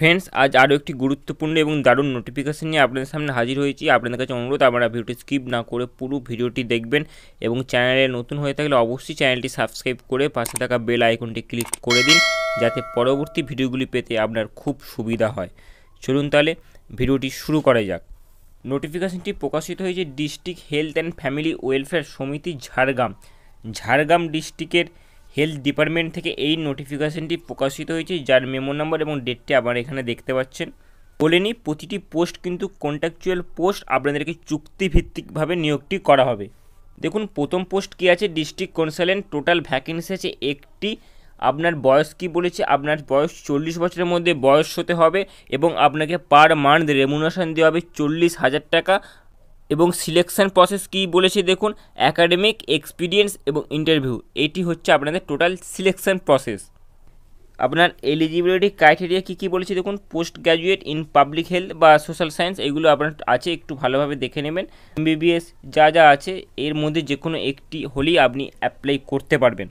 friends আজ আরও একটি গুরুত্বপূর্ণ এবং দারুণ নোটিফিকেশান নিয়ে আপনাদের সামনে হাজির হয়েছি আপনাদের কাছে অনুরোধ আপনারা ভিডিওটি স্কিপ না করে পুরো ভিডিওটি দেখবেন এবং চ্যানেলে নতুন হয়ে থাকলে অবশ্যই চ্যানেলটি সাবস্ক্রাইব করে পাশে থাকা বেল আইকনটি ক্লিক করে দিন যাতে পরবর্তী ভিডিওগুলি পেতে আপনার খুব সুবিধা হয় চলুন তাহলে ভিডিওটি শুরু করা যাক নোটিফিকেশনটি প্রকাশিত হয়েছে district health and family welfare সমিতি ঝাড়গ্রাম ঝাড়গ্রাম ডিস্ট্রিক্টের হেলথ ডিপার্টমেন্ট থেকে এই নোটিফিকেশনটি প্রকাশিত হয়েছে যার মেমো নাম্বার এবং ডেটটি আপনারা এখানে দেখতে পাচ্ছেন বলে নিই প্রতিটি পোস্ট কিন্তু কন্ট্রাকচুয়াল পোস্ট আপনাদেরকে চুক্তিভিত্তিকভাবে নিয়োগটি করা হবে দেখুন প্রথম পোস্ট কী আছে ডিস্ট্রিক্ট কনসালেন্ট টোটাল ভ্যাকেন্সি আছে একটি আপনার বয়স কি বলেছে আপনার বয়স চল্লিশ বছরের মধ্যে বয়স হতে হবে এবং আপনাকে পার মান্থ রেমুনেশন দেওয়া হবে চল্লিশ হাজার টাকা এবং সিলেকশান প্রসেস কী বলেছে দেখুন অ্যাকাডেমিক এক্সপিরিয়েন্স এবং ইন্টারভিউ এটি হচ্ছে আপনাদের টোটাল সিলেকশান প্রসেস আপনার এলিজিবিলিটি ক্রাইটেরিয়া কী কী বলেছে দেখুন post graduate in public health বা সোশ্যাল সায়েন্স এগুলো আপনার আছে একটু ভালোভাবে দেখে নেবেন এমবিবিএস যা যা আছে এর মধ্যে যে কোনো একটি হলেই আপনি অ্যাপ্লাই করতে পারবেন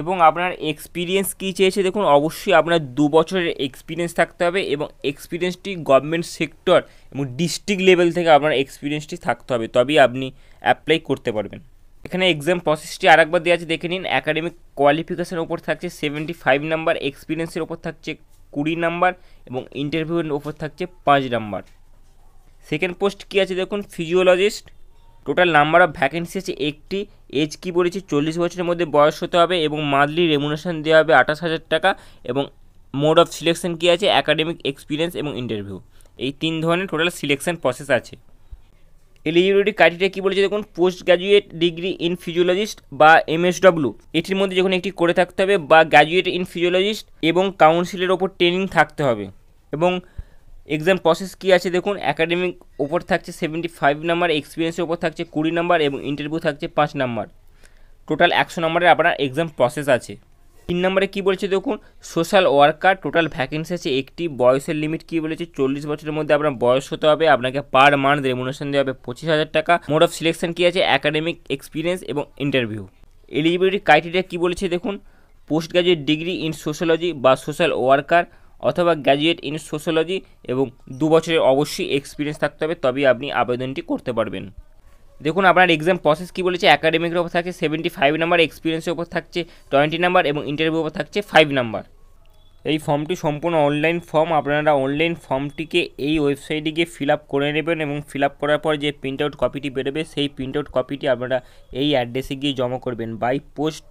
এবং আপনার এক্সপিরিয়েন্স কী চেয়েছে দেখুন অবশ্যই আপনার দু বছরের এক্সপিরিয়েন্স থাকতে হবে এবং এক্সপিরিয়েন্সটি গভর্নমেন্ট সেক্টর এবং ডিস্ট্রিক্ট লেভেল থেকে আপনার এক্সপিরিয়েন্সটি থাকতে হবে তবেই আপনি অ্যাপ্লাই করতে পারবেন এখানে এক্সাম প্রসেসটি আরেকবার দেওয়া আছে দেখে নিন অ্যাকাডেমিক কোয়ালিফিকেশানের ওপর থাকছে সেভেন্টি ফাইভ নাম্বার এক্সপিরিয়েন্সের ওপর থাকছে কুড়ি নাম্বার এবং ইন্টারভিউয়ের ওপর থাকছে পাঁচ নাম্বার সেকেন্ড পোস্ট কী আছে দেখুন physiologist total number of vacancy আছে একটি এজ কি বলেছে চল্লিশ বছরের মধ্যে বয়স হতে হবে এবং মান্থলি রেমুনেশন দেওয়া হবে আঠাশ হাজার টাকা এবং মোড অফ সিলেকশন কী আছে অ্যাকাডেমিক এক্সপিরিয়েন্স এবং ইন্টারভিউ এই তিন ধরনের টোটাল সিলেকশন প্রসেস আছে এলিজিবিলিটি ক্রাইটেরিয়া কী বলেছে দেখুন post graduate degree in physiologist বা এমএসডব্লিউ এটির মধ্যে যখন একটি করে থাকতে হবে বা গ্র্যাজুয়েট ইন ফিজিওলজিস্ট এবং কাউন্সিলের ওপর ট্রেনিং থাকতে হবে এবং এক্সাম প্রসেস কী আছে দেখুন অ্যাকাডেমিক ওপর থাকছে সেভেন্টি ফাইভ নাম্বার এক্সপিরিয়েন্সের ওপর থাকছে কুড়ি নাম্বার এবং ইন্টারভিউ থাকছে পাঁচ নাম্বার টোটাল একশো নম্বরের আপনার এক্সাম প্রসেস আছে তিন নাম্বারে কী বলছে দেখুন সোশ্যাল ওয়ার্কার টোটাল ভ্যাকেন্সি আছে একটি বয়সের লিমিট কী বলেছে চল্লিশ বছরের মধ্যে আপনার বয়স হতে হবে আপনাকে পার মান্থ রেমুনেশন দেওয়া হবে পঁচিশ হাজার টাকা মোড অফ সিলেকশন কী আছে অ্যাকাডেমিক এক্সপিরিয়েন্স এবং ইন্টারভিউ এলিজিবিলিটি ক্রাইটেরিয়া কী বলেছে দেখুন post graduate degree in sociology বা সোশ্যাল ওয়ার্কার অথবা গ্র্যাজুয়েট ইন সোশ্যোলজি এবং দু বছরের অবশ্যই এক্সপিরিয়েন্স থাকতে হবে তবেই আপনি আবেদনটি করতে পারবেন দেখুন আপনার এক্সাম প্রসেস কী বলেছে অ্যাকাডেমিকের ওপর থাকছে সেভেন্টি ফাইভ নাম্বার এক্সপিরিয়েন্সের ওপর থাকছে টোয়েন্টি নাম্বার এবং ইন্টারভিউ ওপর থাকছে ফাইভ নাম্বার এই ফর্মটি সম্পূর্ণ অনলাইন ফর্ম আপনারা অনলাইন ফর্মটিকে এই ওয়েবসাইটে গিয়ে ফিল আপ করে নেবেন এবং ফিল আপ করার পর যে প্রিন্ট আউট কপিটি বেরোবে সেই প্রিন্ট আউট কপিটি আপনারা এই অ্যাড্রেসে গিয়ে জমা করবেন বাই পোস্ট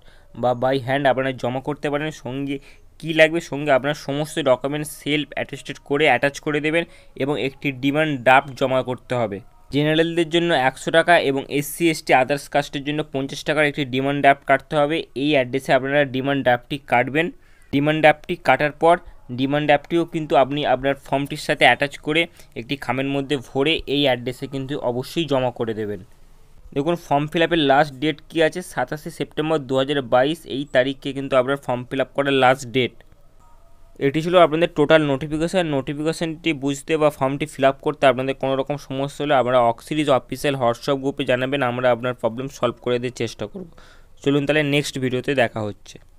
বা বাই হ্যান্ড আপনারা জমা করতে পারেন সঙ্গে কি লাগবে সঙ্গে আপনার সমস্ত ডকুমেন্ট সেলফ অ্যাটেস্টেড করে অ্যাটাচ করে দেবেন এবং একটি ডিমান্ড ড্রাফট জমা করতে হবে জেনারেলদের জন্য একশো টাকা এবং এসসি এসটি আদার্স কাস্টের জন্য পঞ্চাশ টাকার একটি ডিমান্ড ড্রাফট কাটতে হবে এই অ্যাড্রেসে আপনারা ডিমান্ড ড্রাফটটি কাটবেন ডিমান্ড ড্রাফটটি কাটার পর ডিমান্ড অ্যাপটিও কিন্তু আপনি আপনার ফর্মটির সাথে অ্যাটাচ করে একটি খামের মধ্যে ভরে এই অ্যাড্রেসে কিন্তু অবশ্যই জমা করে দেবেন দেখুন ফর্ম ফিল আপের লাস্ট ডেট কী আছে সাতাশে সেপ্টেম্বর দু এই তারিখকে কিন্তু আপনার ফর্ম ফিল আপ করার লাস্ট ডেট এটি ছিল আপনাদের টোটাল নোটিফিকেশান নোটিফিকেশানটি বুঝতে বা ফর্মটি ফিল আপ করতে আপনাদের কোনো রকম সমস্যা হলে আপনারা অক্সিরিজ অফিসিয়াল হোয়াটসঅ্যাপ গ্রুপে জানাবেন আমরা আপনার প্রবলেম সলভ করে দেওয়ার চেষ্টা করব চলুন তাহলে নেক্সট ভিডিওতে দেখা হচ্ছে